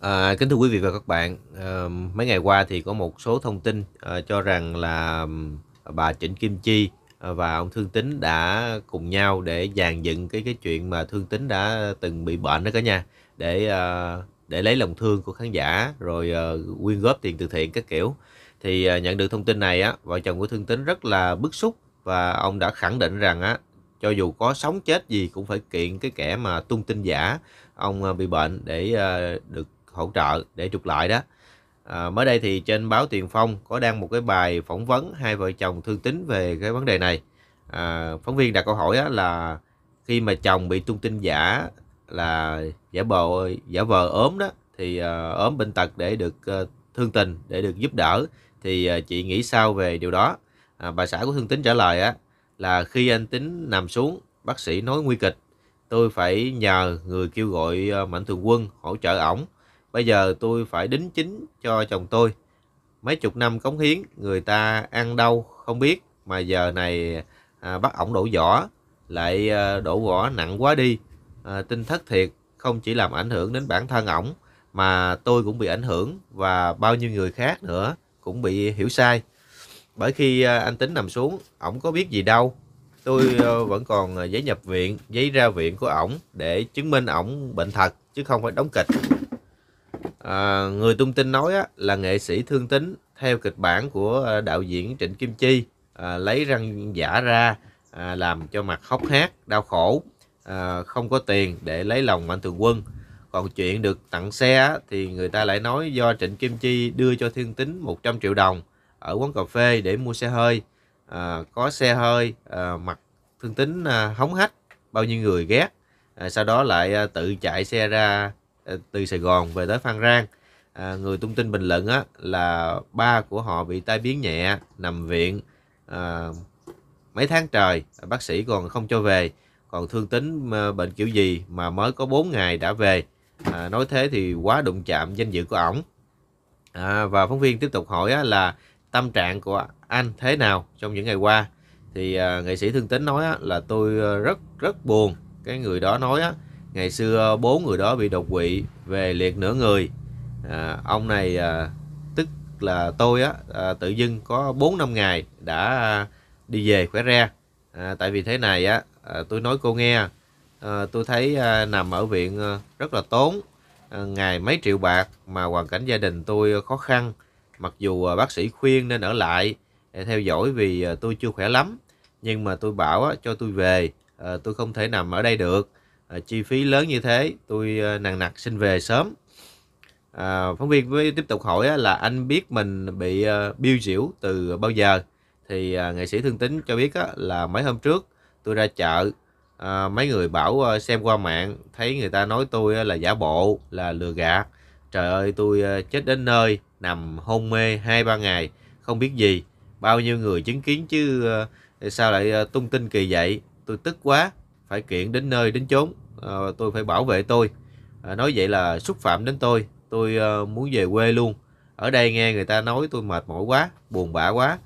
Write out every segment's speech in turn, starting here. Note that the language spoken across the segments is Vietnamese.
À, kính thưa quý vị và các bạn, à, mấy ngày qua thì có một số thông tin à, cho rằng là bà Trịnh Kim Chi ờ, và ông Thương Tính đã cùng nhau để dàn dựng cái cái chuyện mà Thương Tính đã từng bị bệnh đó cả nhà để à, để lấy lòng thương của khán giả rồi à, quyên góp tiền từ thiện các kiểu. Thì à, nhận được thông tin này á, vợ chồng của Thương Tính rất là bức xúc và ông đã khẳng định rằng á cho dù có sống chết gì cũng phải kiện cái kẻ mà tung tin giả ông bị bệnh để được hỗ trợ để trục lợi đó à, mới đây thì trên báo Tiền Phong có đăng một cái bài phỏng vấn hai vợ chồng thương tín về cái vấn đề này à, phóng viên đặt câu hỏi á, là khi mà chồng bị tung tin giả là giả bờ giả vờ ốm đó thì à, ốm bệnh tật để được à, thương tình để được giúp đỡ thì à, chị nghĩ sao về điều đó à, bà xã của thương tín trả lời á là khi anh tính nằm xuống bác sĩ nói nguy kịch tôi phải nhờ người kêu gọi à, mạnh thường quân hỗ trợ ổng Bây giờ tôi phải đính chính cho chồng tôi. Mấy chục năm cống hiến, người ta ăn đâu không biết mà giờ này à, bắt ổng đổ vỏ, lại à, đổ vỏ nặng quá đi. À, tin thất thiệt không chỉ làm ảnh hưởng đến bản thân ổng mà tôi cũng bị ảnh hưởng và bao nhiêu người khác nữa cũng bị hiểu sai. Bởi khi à, anh Tính nằm xuống, ổng có biết gì đâu. Tôi à, vẫn còn giấy nhập viện, giấy ra viện của ổng để chứng minh ổng bệnh thật chứ không phải đóng kịch à, người tung tin nói á, là nghệ sĩ thương tính theo kịch bản của ờ, đạo diễn Trịnh Kim Chi à, lấy răng giả ra à, làm cho mặt khóc hát đau khổ à, không có tiền để lấy lòng mạnh thường quân còn chuyện được tặng xe thì người ta lại nói do Trịnh Kim Chi đưa cho Thiên Tính 100 triệu đồng ở quán cà phê để mua xe hơi à, có xe hơi à, mặt Thương Tính à, hóng hách bao nhiêu người ghét à, sau đó lại à, tự chạy xe ra Ờ, từ Sài Gòn về tới Phan Rang à, người tung tin bình luận á, là ba của họ bị tai biến nhẹ nằm viện à, mấy tháng trời bác sĩ còn không cho về còn thương tính ờ, bệnh kiểu gì mà mới có 4 ngày đã về à, nói thế thì quá đụng chạm danh dự của ổng à, và phóng viên tiếp tục hỏi á, là tâm trạng của anh thế nào trong những ngày qua thì à, nghệ sĩ thương tính nói á, là tôi rất rất buồn cái người đó nói á, ngày xưa ờ, bốn người đó bị đột quỵ về liệt nửa người à, ông này à, tức là tôi á à, tự dưng có bốn năm ngày đã à, đi về khỏe ra à, tại vì thế này á à, tôi nói cô nghe à, tôi thấy à, nằm ở viện à, rất là tốn à, ngày mấy triệu bạc mà hoàn cảnh gia đình tôi ờ, khó khăn mặc dù à, bác sĩ khuyên nên ở lại để theo dõi vì à, tôi chưa khỏe lắm nhưng mà tôi bảo á, cho tôi về à, tôi không thể nằm ở đây được à, chi phí lớn như thế tôi à, ờ, nặng nặc xin về sớm à, phóng viên mới tiếp tục hỏi á, là anh biết mình bị à, biêu diễu từ bao giờ thì à, nghệ sĩ thương tính cho biết á, là mấy hôm trước tôi ra chợ à, mấy người bảo à, xem qua mạng thấy người ta nói tôi á, là giả bộ là lừa gạt trời ơi tôi à, chết đến nơi nằm hôn mê hai ba ngày không biết gì bao nhiêu người chứng kiến chứ à, sao lại tung tin kỳ vậy tôi tức quá phải kiện đến nơi đến chốn à, tôi phải bảo vệ tôi à, nói vậy là xúc phạm đến tôi tôi à, muốn về quê luôn ở đây nghe người ta nói tôi mệt mỏi quá buồn bã quá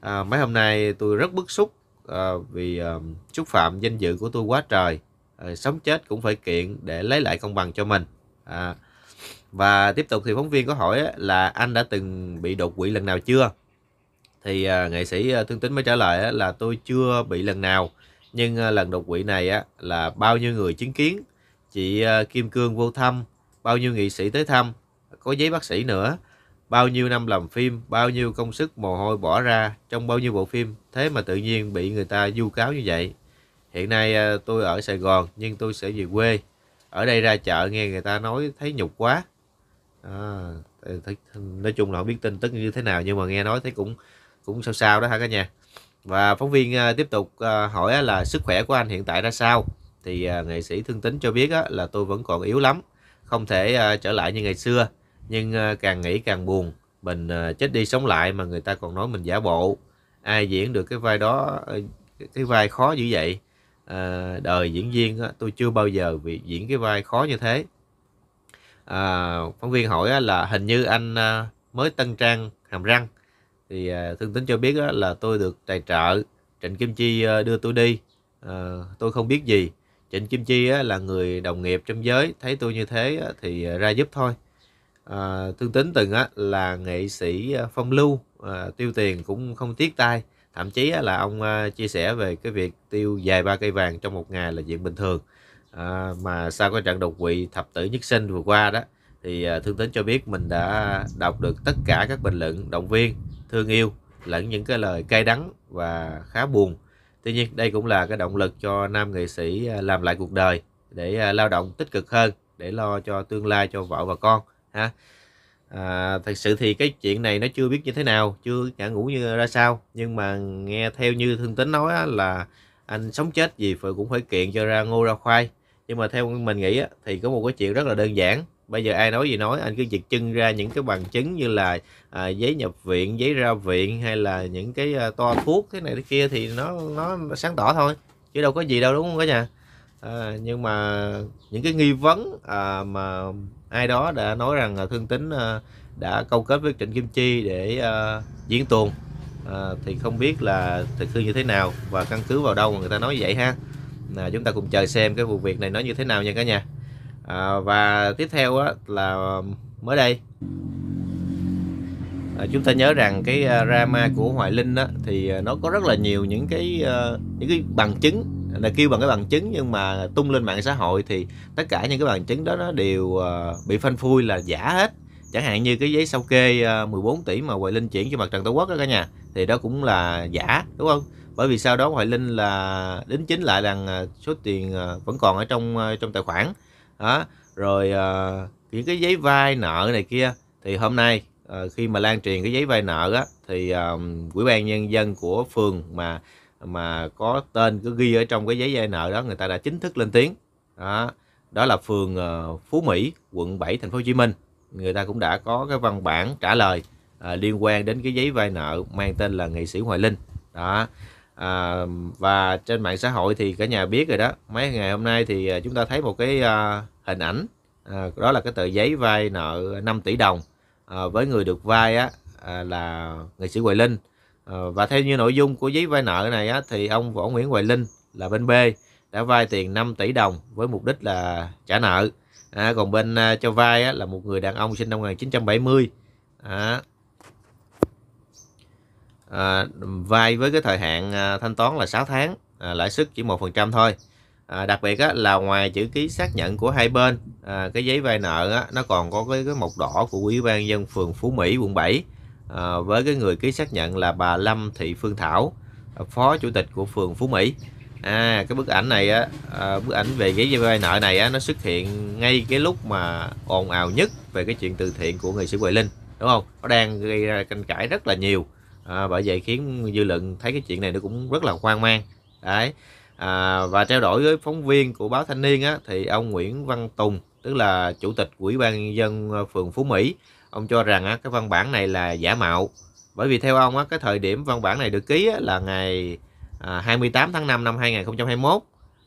à, mấy hôm nay tôi rất bức xúc à, vì à, xúc phạm danh dự của tôi quá trời à, sống chết cũng phải kiện để lấy lại công bằng cho mình à, và tiếp tục thì phóng viên có hỏi là anh đã từng bị đột quỵ lần nào chưa thì à, nghệ sĩ thương tính mới trả lời là tôi chưa bị lần nào nhưng à, lần đột quỵ này á là bao nhiêu người chứng kiến chị à, Kim Cương vô thăm bao nhiêu nghị sĩ tới thăm có giấy bác sĩ nữa bao nhiêu năm làm phim bao nhiêu công sức mồ hôi bỏ ra trong bao nhiêu bộ phim thế mà tự nhiên bị người ta du cáo như vậy hiện nay à, tôi ở Sài Gòn nhưng tôi sẽ về quê ở đây ra chợ nghe người ta nói thấy nhục quá à, nói chung là không biết tin tức như thế nào nhưng mà nghe nói thấy cũng cũng sao sao đó hả cả nhà và phóng viên à, tiếp tục à, hỏi là sức khỏe của anh hiện tại ra sao thì à, nghệ sĩ thương tính cho biết là tôi vẫn còn yếu lắm không thể trở lại như ngày xưa nhưng càng nghĩ càng buồn mình chết đi sống lại mà người ta còn nói mình giả bộ ai diễn được cái vai đó ờ, cái vai khó dữ vậy à, đời diễn viên tôi chưa bao giờ bị diễn cái vai khó như thế à, phóng viên hỏi là hình như anh mới tân trang hàm răng thì à, thương tính cho biết là tôi được tài trợ trịnh kim chi à, đưa tôi đi ờ, tôi không biết gì trịnh kim chi là người đồng nghiệp trong giới thấy tôi như thế thì à, ra giúp thôi ờ, thương tính từng là nghệ sĩ phong lưu tiêu tiền cũng không tiếc tay thậm chí là ông chia sẻ về cái việc tiêu vài ba cây vàng trong một ngày là chuyện bình thường à, mà sau cái trận đột quỵ thập tử nhất sinh vừa qua đó thì thương tính cho biết mình đã đọc được tất cả các bình luận động viên thương yêu lẫn những cái lời cay đắng và khá buồn tuy nhiên đây cũng là cái động lực cho nam nghệ sĩ à, làm lại cuộc đời để à, lao động tích cực hơn để lo cho tương lai cho vợ và con ha à, thật sự thì cái chuyện này nó chưa biết như thế nào chưa ngã ngủ như ra sao nhưng mà nghe theo như thương tính nói là anh sống chết gì phải cũng phải kiện cho ra ngô ra khoai nhưng mà theo mình nghĩ thì có một cái chuyện rất là đơn giản bây giờ ai nói gì nói anh cứ giật chân ra những cái bằng chứng như là à, giấy nhập viện giấy ra viện hay là những cái à, toa thuốc cái này cái kia thì nó nó sáng tỏ thôi chứ đâu có gì đâu đúng không cả nhà à, nhưng mà những cái nghi vấn à, mà ai đó đã nói rằng là thương tính à, đã câu kết với trịnh kim chi để à, diễn tuồng à, thì không biết là thực hư như thế nào và căn cứ vào đâu mà người ta nói vậy ha là chúng ta cùng chờ xem cái vụ việc này nó như thế nào nha cả nhà à, và tiếp theo á, là mới đây à, chúng ta nhớ rằng cái à, Rama của Hoài Linh á, thì à, nó có rất là nhiều những cái à, những cái bằng chứng là kêu bằng cái bằng chứng nhưng mà tung lên mạng xã hội thì tất cả những cái bằng chứng đó nó đều bị phanh phui là giả hết chẳng hạn như cái giấy sao kê 14 tỷ mà Hoài Linh chuyển cho mặt trận Tổ quốc đó cả nhà thì đó cũng là giả đúng không bởi vì sau đó Hoài Linh là đính chính lại rằng số tiền vẫn còn ở trong trong tài khoản đó rồi uh, những cái giấy vay nợ này kia thì hôm nay uh, khi mà lan truyền cái giấy vay nợ á thì um, quỹ ban nhân dân của phường mà mà có tên cứ ghi ở trong cái giấy vay nợ đó người ta đã chính thức lên tiếng đó đó là phường uh, Phú Mỹ quận 7 thành phố Hồ Chí Minh người ta cũng đã có cái văn bản trả lời uh, liên quan đến cái giấy vay nợ mang tên là nghệ sĩ Hoài Linh đó à, và trên mạng xã hội thì cả nhà biết rồi đó mấy ngày hôm nay thì à, chúng ta thấy một cái à, hình ảnh à, đó là cái tờ giấy vay nợ 5 tỷ đồng à, với người được vay á à, là nghệ sĩ Hoài Linh à, và theo như nội dung của giấy vay nợ này á, thì ông Võ Nguyễn Hoài Linh là bên B đã vay tiền 5 tỷ đồng với mục đích là trả nợ à, còn bên à, cho vay á, là một người đàn ông sinh năm 1970 à, à, vay với cái thời hạn à, thanh toán là 6 tháng à, lãi suất chỉ 1% thôi à, đặc biệt á, là ngoài chữ ký xác nhận của hai bên à, cái giấy vay nợ á, nó còn có cái, cái mộc đỏ của ủy ban dân phường Phú Mỹ quận 7 à, với cái người ký xác nhận là bà Lâm Thị Phương Thảo à, phó chủ tịch của phường Phú Mỹ à cái bức ảnh này á à, bức ảnh về giấy vay nợ này á nó xuất hiện ngay cái lúc mà ồn ào nhất về cái chuyện từ thiện của nghệ sĩ Huệ Linh đúng không nó đang gây ra tranh cãi rất là nhiều à, bởi vậy khiến dư luận thấy cái chuyện này nó cũng rất là hoang mang đấy à, và trao đổi với phóng viên của báo thanh niên á, thì ông Nguyễn Văn Tùng tức là chủ tịch ủy ban nhân dân ờ, phường Phú Mỹ ông cho rằng á, cái văn bản này là giả mạo bởi vì theo ông á, cái thời điểm văn bản này được ký á, là ngày à, 28 tháng 5 năm 2021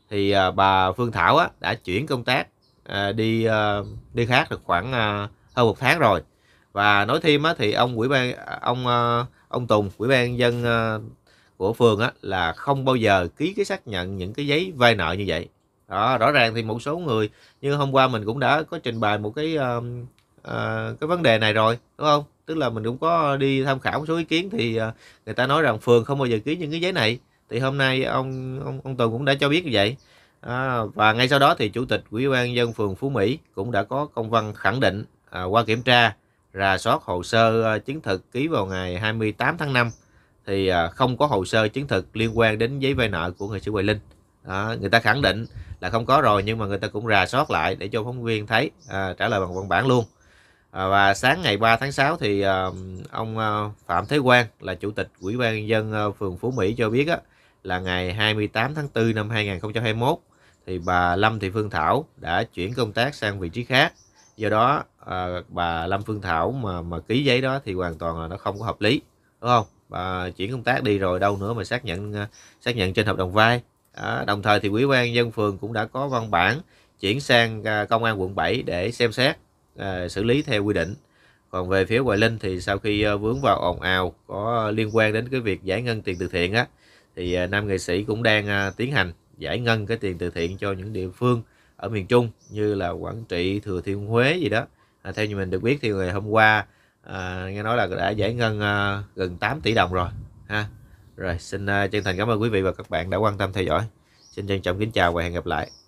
thì à, bà Phương Thảo á, đã chuyển công tác à, đi à, đi khác được khoảng à, hơn một tháng rồi và nói thêm á, thì ông ủy ban ông à, ông Tùng ủy ban dân ờ, của phường á, là không bao giờ ký cái xác nhận những cái giấy vay nợ như vậy đó rõ ràng thì một số người như hôm qua mình cũng đã có trình bày một cái uh, uh, cái vấn đề này rồi đúng không tức là mình cũng có đi tham khảo một số ý kiến thì uh, người ta nói rằng phường không bao giờ ký những cái giấy này thì hôm nay ông ông, ông Tùng cũng đã cho biết như vậy à, và ngay sau đó thì chủ tịch ủy ban dân phường Phú Mỹ cũng đã có công văn khẳng định à, qua kiểm tra rà soát hồ sơ ờ, chứng thực ký vào ngày 28 tháng 5 thì ờ, không có hồ sơ chứng thực liên quan đến giấy vay nợ của nghệ sĩ Hoài Linh. Đó, người ta khẳng định là không có rồi nhưng mà người ta cũng rà soát lại để cho phóng viên thấy à, trả lời bằng văn bản luôn. À, và sáng ngày 3 tháng 6 thì à, ông Phạm Thế Quang là chủ tịch Ủy ban dân phường Phú Mỹ cho biết á, là ngày 28 tháng 4 năm 2021 thì bà Lâm Thị Phương Thảo đã chuyển công tác sang vị trí khác do đó à, bà Lâm Phương Thảo mà mà ký giấy đó thì hoàn toàn là nó không có hợp lý đúng không bà chuyển công tác đi rồi đâu nữa mà xác nhận à, xác nhận trên hợp đồng vay. đó. đồng thời thì quỹ ban dân phường cũng đã có văn bản chuyển sang à, công an quận 7 để xem xét à, xử lý theo quy định còn về phía Hoài Linh thì sau khi à, vướng vào ồn ào có liên quan đến cái việc giải ngân tiền từ thiện á thì nam nghệ sĩ cũng đang tiến hành giải ngân cái tiền từ thiện cho những địa phương ở miền Trung như là Quảng Trị, Thừa Thiên Huế gì đó. À, theo như mình được biết thì ngày hôm qua à, nghe nói là đã giải ngân à, gần 8 tỷ đồng rồi ha. Rồi xin à, chân thành cảm ơn quý vị và các bạn đã quan tâm theo dõi. Xin trân trọng kính chào và hẹn gặp lại.